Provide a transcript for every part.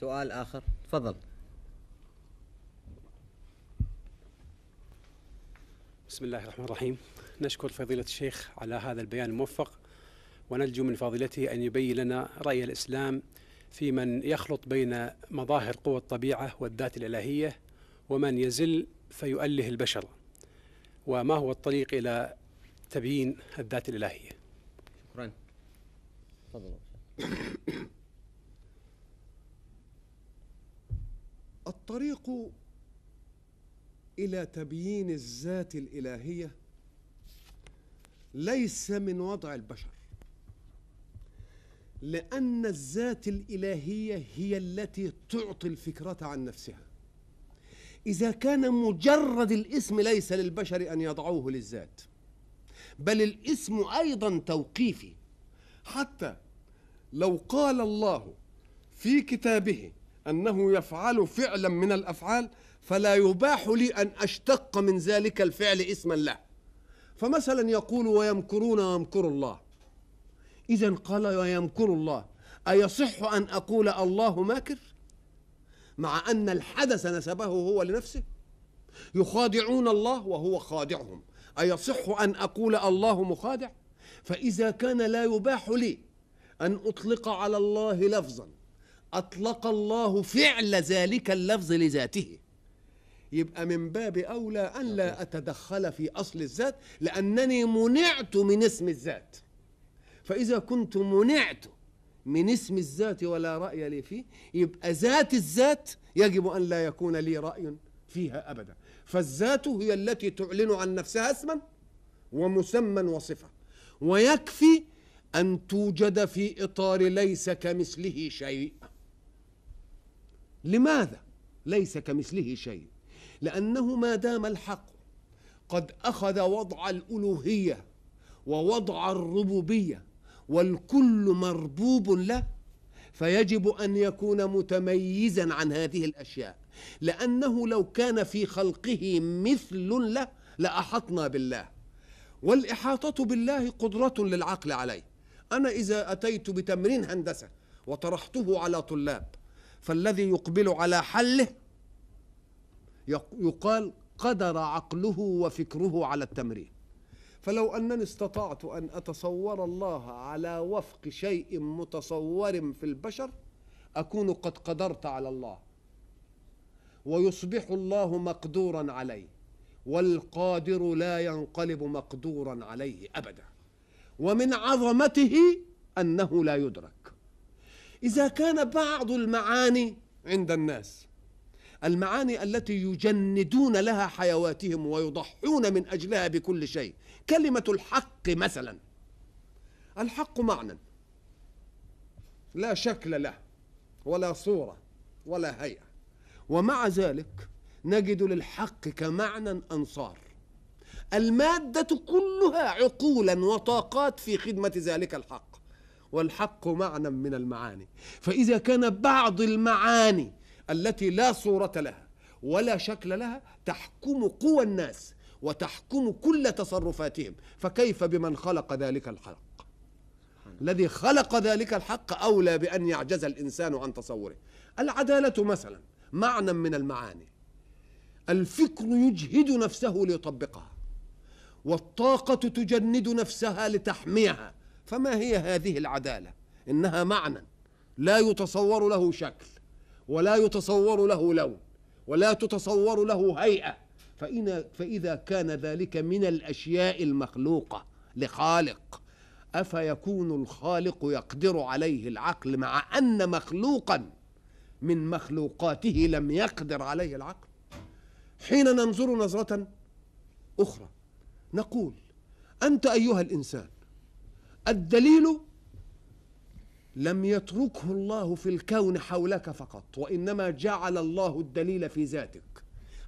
سؤال اخر تفضل بسم الله الرحمن الرحيم نشكر فضيلة الشيخ على هذا البيان الموفق ونرجو من فضيلته أن يبين لنا رأي الإسلام في من يخلط بين مظاهر قوى الطبيعة والذات الإلهية ومن يزل فيؤله البشر وما هو الطريق إلى تبيين الذات الإلهية شكرا تفضل الطريق الى تبيين الذات الالهيه ليس من وضع البشر لان الذات الالهيه هي التي تعطي الفكره عن نفسها اذا كان مجرد الاسم ليس للبشر ان يضعوه للذات بل الاسم ايضا توقيفي حتى لو قال الله في كتابه أنه يفعل فعلا من الأفعال فلا يباح لي أن أشتق من ذلك الفعل اسما له فمثلا يقول ويمكرون ويمكر الله إذا قال ويمكر الله أيصح أن أقول الله ماكر مع أن الحدث نسبه هو لنفسه يخادعون الله وهو خادعهم أيصح أن أقول الله مخادع فإذا كان لا يباح لي أن أطلق على الله لفظا أطلق الله فعل ذلك اللفظ لذاته يبقى من باب أولى أن لا أتدخل في أصل الذات لأنني منعت من اسم الذات فإذا كنت منعت من اسم الذات ولا رأي لي فيه يبقى ذات الذات يجب أن لا يكون لي رأي فيها أبدا فالذات هي التي تعلن عن نفسها اسما ومسمى وصفة ويكفي أن توجد في إطار ليس كمثله شيء لماذا ليس كمثله شيء لانه ما دام الحق قد اخذ وضع الالوهيه ووضع الربوبيه والكل مربوب له فيجب ان يكون متميزا عن هذه الاشياء لانه لو كان في خلقه مثل له لاحطنا بالله والاحاطه بالله قدره للعقل عليه انا اذا اتيت بتمرين هندسه وطرحته على طلاب فالذي يقبل على حله يقال قدر عقله وفكره على التمرين فلو انني استطعت ان اتصور الله على وفق شيء متصور في البشر اكون قد قدرت على الله ويصبح الله مقدورا عليه والقادر لا ينقلب مقدورا عليه ابدا ومن عظمته انه لا يدرك إذا كان بعض المعاني عند الناس المعاني التي يجندون لها حيواتهم ويضحون من أجلها بكل شيء كلمة الحق مثلا الحق معنى لا شكل له ولا صورة ولا هيئة ومع ذلك نجد للحق كمعنى أنصار المادة كلها عقولا وطاقات في خدمة ذلك الحق والحق معنى من المعاني فإذا كان بعض المعاني التي لا صورة لها ولا شكل لها تحكم قوى الناس وتحكم كل تصرفاتهم فكيف بمن خلق ذلك الحق الذي خلق ذلك الحق أولى بأن يعجز الإنسان عن تصوره العدالة مثلا معنى من المعاني الفكر يجهد نفسه ليطبقها والطاقة تجند نفسها لتحميها فما هي هذه العداله انها معنى لا يتصور له شكل ولا يتصور له لون ولا تتصور له هيئه فإن فاذا كان ذلك من الاشياء المخلوقه لخالق افيكون الخالق يقدر عليه العقل مع ان مخلوقا من مخلوقاته لم يقدر عليه العقل حين ننظر نظره اخرى نقول انت ايها الانسان الدليل لم يتركه الله في الكون حولك فقط وانما جعل الله الدليل في ذاتك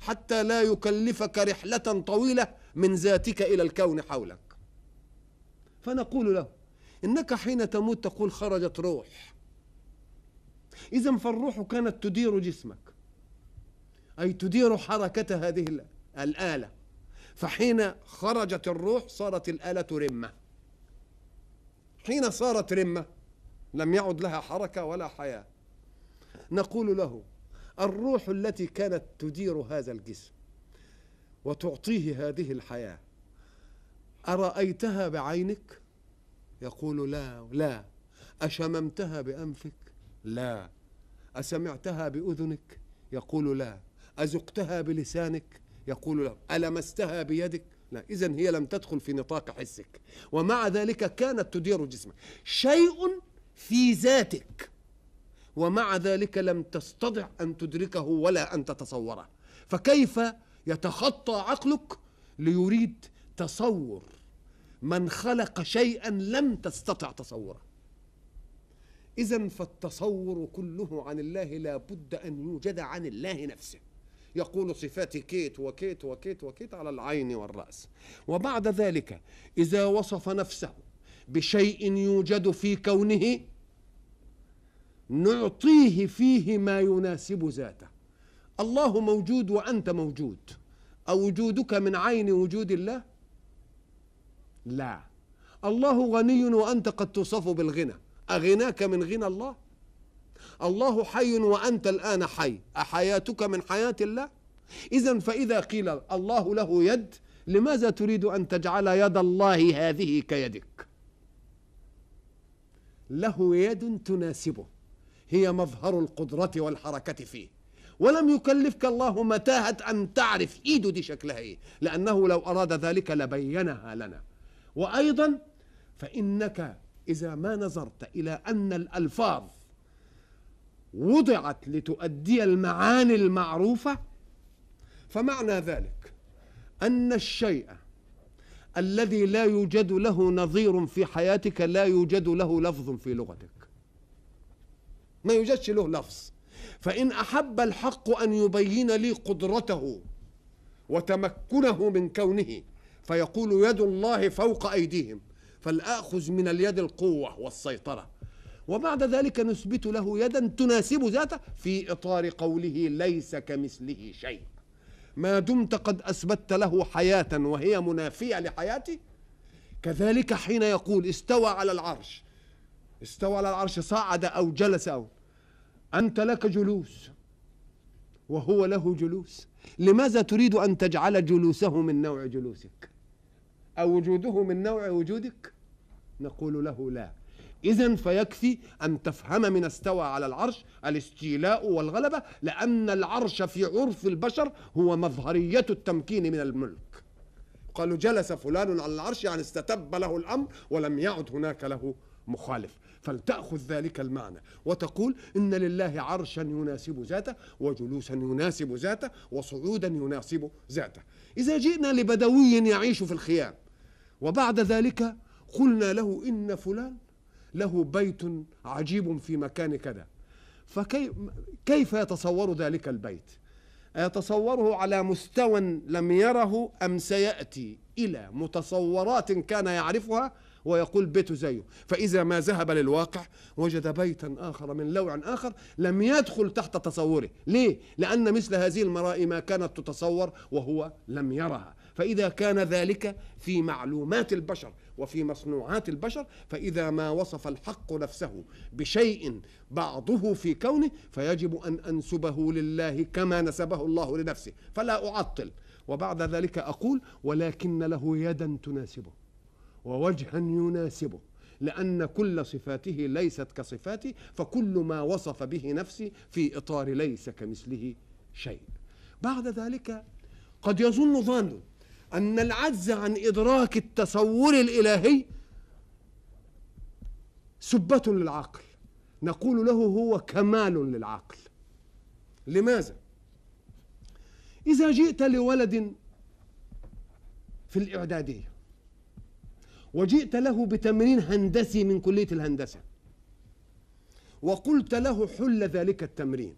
حتى لا يكلفك رحله طويله من ذاتك الى الكون حولك فنقول له انك حين تموت تقول خرجت روح اذا فالروح كانت تدير جسمك اي تدير حركه هذه الاله فحين خرجت الروح صارت الاله رمه حين صارت رمة لم يعد لها حركة ولا حياة نقول له الروح التي كانت تدير هذا الجسم وتعطيه هذه الحياة أرأيتها بعينك يقول لا لا أشممتها بأنفك لا أسمعتها بأذنك يقول لا أزقتها بلسانك يقول لا ألمستها بيدك لا إذا هي لم تدخل في نطاق حسك ومع ذلك كانت تدير جسمك شيء في ذاتك ومع ذلك لم تستطع أن تدركه ولا أن تتصوره فكيف يتخطى عقلك ليريد تصور من خلق شيئا لم تستطع تصوره إذا فالتصور كله عن الله لا بد أن يوجد عن الله نفسه يقول صفات كيت وكيت وكيت وكيت على العين والرأس وبعد ذلك إذا وصف نفسه بشيء يوجد في كونه نعطيه فيه ما يناسب ذاته الله موجود وأنت موجود أو وجودك من عين وجود الله لا الله غني وأنت قد توصف بالغنى أغناك من غنى الله الله حي وأنت الآن حي أحياتك من حياة الله إذا فإذا قيل الله له يد لماذا تريد أن تجعل يد الله هذه كيدك له يد تناسبه هي مظهر القدرة والحركة فيه ولم يكلفك الله متاهة أن تعرف إيده دي شكلها إيه لأنه لو أراد ذلك لبينها لنا وأيضا فإنك إذا ما نظرت إلى أن الألفاظ وضعت لتؤدي المعاني المعروفة فمعنى ذلك أن الشيء الذي لا يوجد له نظير في حياتك لا يوجد له لفظ في لغتك ما يوجدش له لفظ فإن أحب الحق أن يبين لي قدرته وتمكنه من كونه فيقول يد الله فوق أيديهم فلآخذ من اليد القوة والسيطرة وبعد ذلك نثبت له يدا تناسب ذاته في إطار قوله ليس كمثله شيء ما دمت قد أثبتت له حياة وهي منافية لحياتي كذلك حين يقول استوى على العرش استوى على العرش صعد أو جلس أو أنت لك جلوس وهو له جلوس لماذا تريد أن تجعل جلوسه من نوع جلوسك أو وجوده من نوع وجودك نقول له لا إذا فيكفي أن تفهم من استوى على العرش الاستيلاء والغلبة لأن العرش في عرف البشر هو مظهرية التمكين من الملك قالوا جلس فلان على العرش يعني استتب له الأمر ولم يعد هناك له مخالف فلتأخذ ذلك المعنى وتقول إن لله عرشا يناسب ذاته وجلوسا يناسب ذاته وصعودا يناسب ذاته إذا جئنا لبدوي يعيش في الخيام وبعد ذلك قلنا له إن فلان له بيت عجيب في مكان كذا فكيف يتصور ذلك البيت يتصوره على مستوى لم يره أم سيأتي إلى متصورات كان يعرفها ويقول بيت زيه فإذا ما ذهب للواقع وجد بيتا آخر من لوع آخر لم يدخل تحت تصوره ليه؟ لأن مثل هذه المرائي ما كانت تتصور وهو لم يرها فإذا كان ذلك في معلومات البشر وفي مصنوعات البشر فإذا ما وصف الحق نفسه بشيء بعضه في كونه فيجب أن أنسبه لله كما نسبه الله لنفسه فلا أعطل وبعد ذلك أقول ولكن له يدا تناسبه ووجها يناسبه لأن كل صفاته ليست كصفاتي فكل ما وصف به نفسي في إطار ليس كمثله شيء بعد ذلك قد يظن ظانه أن العجز عن إدراك التصور الإلهي سبة للعقل نقول له هو كمال للعقل لماذا؟ إذا جئت لولد في الإعدادية وجئت له بتمرين هندسي من كلية الهندسة وقلت له حل ذلك التمرين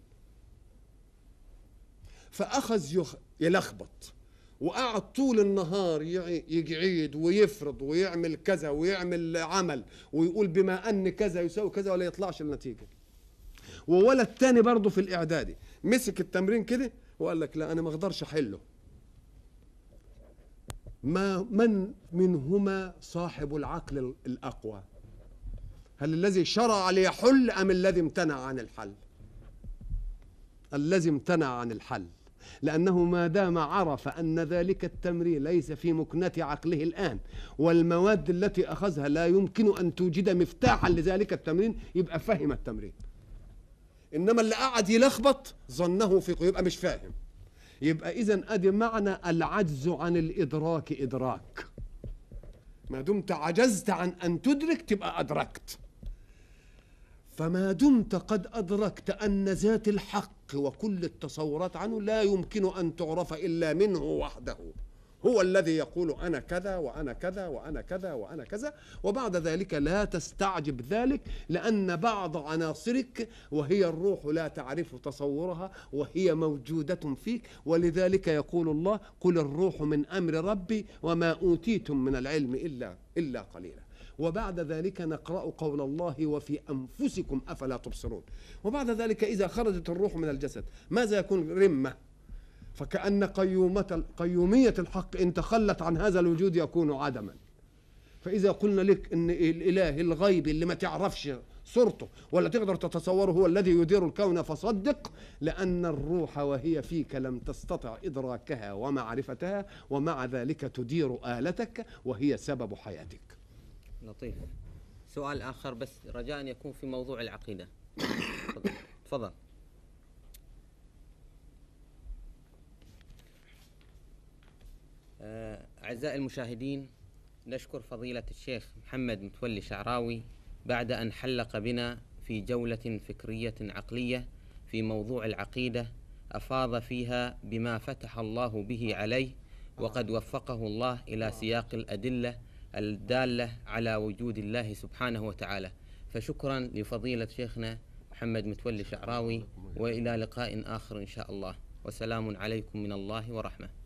فأخذ يلخبط وقعد طول النهار يقعد ويفرض ويعمل كذا ويعمل عمل ويقول بما ان كذا يساوي كذا ولا يطلعش النتيجه وولد تاني برضه في الاعدادي مسك التمرين كده وقال لك لا انا ما اقدرش احله ما من منهما صاحب العقل الاقوى هل الذي شرع ليحل ام الذي امتنع عن الحل الذي امتنع عن الحل لأنه ما دام عرف أن ذلك التمرير ليس في مكنة عقله الآن والمواد التي أخذها لا يمكن أن توجد مفتاحا لذلك التمرين يبقى فهم التمرين إنما اللي قعد يلخبط ظنه في يبقى مش فاهم يبقى إذا أدي معنى العجز عن الإدراك إدراك ما دمت عجزت عن أن تدرك تبقى أدركت فما دمت قد أدركت أن ذات الحق وكل التصورات عنه لا يمكن أن تعرف إلا منه وحده هو الذي يقول أنا كذا وأنا كذا وأنا كذا وأنا كذا وبعد ذلك لا تستعجب ذلك لأن بعض عناصرك وهي الروح لا تعرف تصورها وهي موجودة فيك ولذلك يقول الله قل الروح من أمر ربي وما أوتيتم من العلم إلا إلا قليلا وبعد ذلك نقرأ قول الله وفي أنفسكم أفلا تبصرون وبعد ذلك إذا خرجت الروح من الجسد ماذا يكون رمة فكأن قيومة قيومية الحق إن تخلت عن هذا الوجود يكون عدما فإذا قلنا لك إن الإله الغيب اللي ما تعرفش صورته ولا تقدر تتصوره هو الذي يدير الكون فصدق لأن الروح وهي فيك لم تستطع إدراكها ومعرفتها ومع ذلك تدير آلتك وهي سبب حياتك لطيف سؤال آخر بس رجاء يكون في موضوع العقيدة تفضل آه، أعزائي المشاهدين نشكر فضيلة الشيخ محمد متولي شعراوي بعد أن حلق بنا في جولة فكرية عقلية في موضوع العقيدة أفاض فيها بما فتح الله به عليه وقد وفقه الله إلى سياق الأدلة الدالة على وجود الله سبحانه وتعالى فشكرا لفضيلة شيخنا محمد متولي شعراوي وإلى لقاء آخر إن شاء الله وسلام عليكم من الله ورحمه